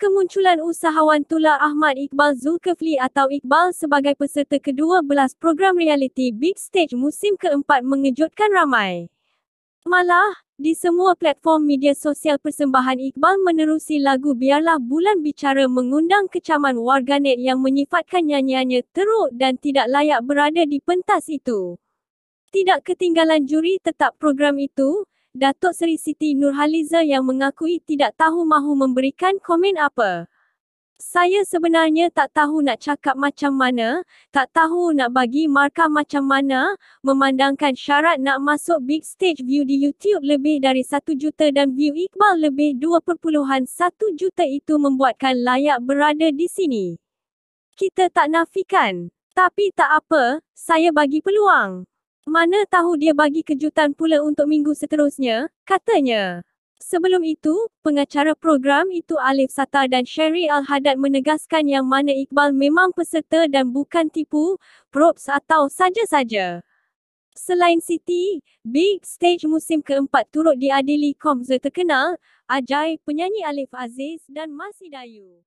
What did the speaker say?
Kemunculan usahawan tular Ahmad Iqbal Zulkifli atau Iqbal sebagai peserta ke-12 program reality Big Stage musim keempat mengejutkan ramai. Malah, di semua platform media sosial persembahan Iqbal menerusi lagu Biarlah Bulan Bicara mengundang kecaman warganet yang menyifatkan nyanyiannya teruk dan tidak layak berada di pentas itu. Tidak ketinggalan juri tetap program itu, Datuk Seri Siti Nurhaliza yang mengakui tidak tahu mahu memberikan komen apa. Saya sebenarnya tak tahu nak cakap macam mana, tak tahu nak bagi markah macam mana, memandangkan syarat nak masuk big stage view di YouTube lebih dari 1 juta dan view Iqbal lebih 2.1 juta itu membuatkan layak berada di sini. Kita tak nafikan. Tapi tak apa, saya bagi peluang mana tahu dia bagi kejutan pula untuk minggu seterusnya, katanya. Sebelum itu, pengacara program itu Alif Sata dan Sherry Al-Hadad menegaskan yang mana Iqbal memang peserta dan bukan tipu, props atau saja-saja. Selain Siti, Big Stage musim keempat turut diadili Komzer terkenal, Ajai, penyanyi Alif Aziz dan Mas Hidayu.